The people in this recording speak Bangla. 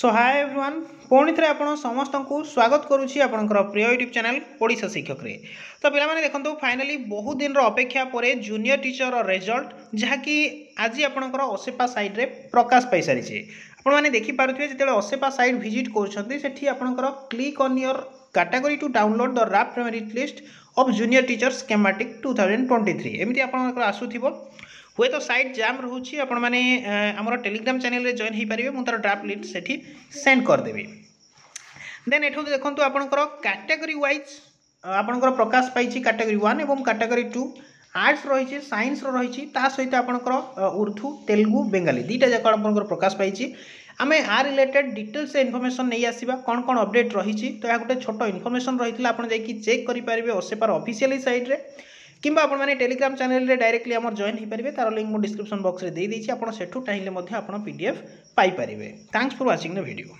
সো হাই এভরিওয়ান পুঁথরে আপনার সমস্ত স্বাগত করুছি আপনার প্রিয় ইউট্যুব চ্যানেল ওড়শা শিক্ষকরে তো পিলামানে দেখুন ফাইনালি বহু দিনর অপেক্ষা পরে জুনিয়র টিচর রেজল্ট যাকি ଆଜି ଆପଣଙ୍କର ଅସେପା ସାଇଟ୍ରେ ପ୍ରକାଶ ପାଇସାରିଛି ଆପଣମାନେ ଦେଖିପାରୁଥିବେ ଯେତେବେଳେ ଅସେପା ସାଇଟ୍ ଭିଜିଟ୍ କରୁଛନ୍ତି ସେଠି ଆପଣଙ୍କର click on your category to download the draft merit list of junior teachers schematic two thousand twenty three ଏମିତି ଆପଣଙ୍କର ଆସୁଥିବ ହୁଏତ ସାଇଟ୍ ଜାମ୍ ରହୁଛି ଆପଣମାନେ ଆମର ଟେଲିଗ୍ରାମ ଚ୍ୟାନେଲରେ ଜଏନ୍ ହୋଇପାରିବେ ମୁଁ ତା'ର ଡ୍ରାଫ୍ଟ ଲିଷ୍ଟ ସେଠି ସେଣ୍ଡ କରିଦେବି ଦେନ୍ ଏଠୁ ଦେଖନ୍ତୁ ଆପଣଙ୍କର କାଟାଗୋରୀ ୱାଇଜ୍ ଆପଣଙ୍କର ପ୍ରକାଶ ପାଇଛି କାଟାଗୋରୀ ୱାନ୍ ଏବଂ କାଟାଗୋରୀ ଟୁ আর্টস রয়েছে সাইন্সর রয়েছে তা সহিত আপনার উর্দু তেলুগু বেঙ্গালি দুইটা যাক আপনার প্রকাশ পাইছে আমি আ রিলেটেড ডিটেলস ইনফরমেশন নেই আসবা কোণ কোণ অপডেট রয়েছে তো এটা গোটে ছোট ইনফরমেশন রয়েছে আপনার যাই চেক করে পারবে ওসেপার অফিসিয়ালি সাইট্রে কিংবা আপনার টেলিগ্রাম চ্যানেলে ডাইরেক্টলি আমার জয়েন হয়ে পারবে তার লিঙ্ক মু ডিসক্রিপশন বক্সরে দিয়ে দিয়েছি আপনার সেঠু চাইলে আপনার পিডিএফ পাইপারে thanks for watching the video